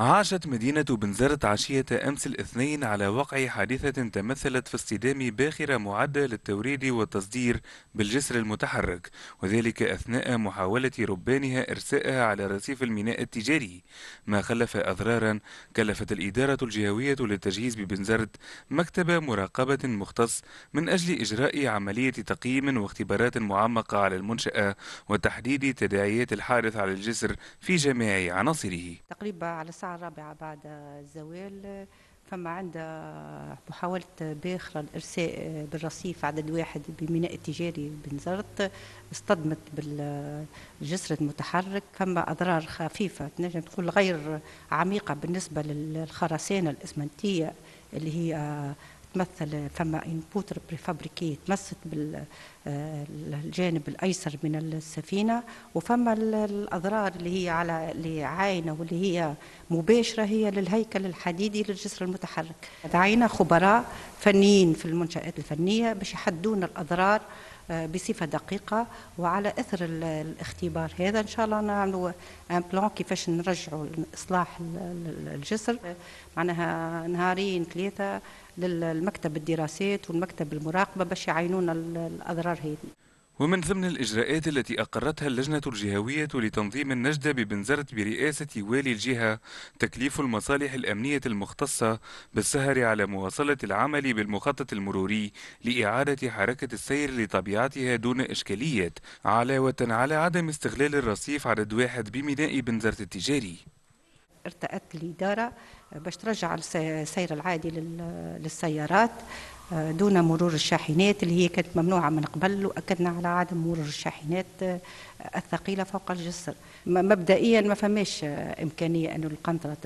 عاشت مدينة بنزرت عشية أمس الاثنين على وقع حادثة تمثلت في اصطدام باخرة معدة للتوريد والتصدير بالجسر المتحرك وذلك أثناء محاولة ربانها إرسائها على رصيف الميناء التجاري ما خلف أضرارا كلفت الإدارة الجهوية للتجهيز ببنزرت مكتب مراقبة مختص من أجل إجراء عملية تقييم واختبارات معمقة على المنشأة وتحديد تداعيات الحادث على الجسر في جميع عناصره تقريبا على الساعة الساعة الرابعة بعد الزوال فما عندها محاولة باخرة الإرساء بالرصيف عدد واحد بميناء التجاري بنزرت اصطدمت بالجسر المتحرك فما أضرار خفيفة نجم تقول غير عميقة بالنسبة للخرسانة الإسمنتية اللي هي تمثل فما انبوتر بريفابريكي تمثل بالجانب آه، الايسر من السفينه وفما الاضرار اللي هي على اللي عاينه واللي هي مباشره هي للهيكل الحديدي للجسر المتحرك دعينا خبراء فنيين في المنشات الفنيه باش يحدونا الاضرار آه، بصفه دقيقه وعلى اثر الاختبار هذا ان شاء الله نعملوا ان بلان كيفاش نرجعوا اصلاح الجسر معناها نهارين ثلاثه للمكتب الدراسات والمكتب المراقبة باش يعينونا الأضرار هذه ومن ضمن الإجراءات التي أقرتها اللجنة الجهوية لتنظيم النجدة ببنزرة برئاسة والي الجهة تكليف المصالح الأمنية المختصة بالسهر على مواصلة العمل بالمخطط المروري لإعادة حركة السير لطبيعتها دون إشكالية علاوة على عدم استغلال الرصيف عدد واحد بميناء بنزرة التجاري ارتأت الإدارة باش ترجع السير العادي للسيارات آه، دون مرور الشاحنات اللي هي كانت ممنوعة من قبل وأكدنا على عدم مرور الشاحنات آه، الثقيلة فوق الجسر مبدئيا ما فماش إمكانية أن القنطرة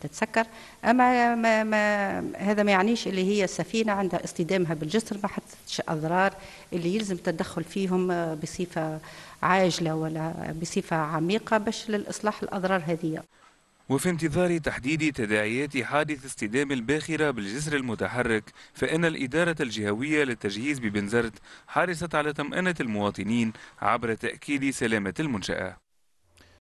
تتسكر أما ما ما هذا ما يعنيش اللي هي السفينة عندها اصطدامها بالجسر ما حدثتش أضرار اللي يلزم تدخل فيهم آه، بصفة عاجلة ولا بصفة عميقة باش للإصلاح الأضرار هذه وفي انتظار تحديد تداعيات حادث اصطدام الباخرة بالجسر المتحرك فإن الإدارة الجهوية للتجهيز ببنزرت حرصت على طمأنة المواطنين عبر تأكيد سلامة المنشأة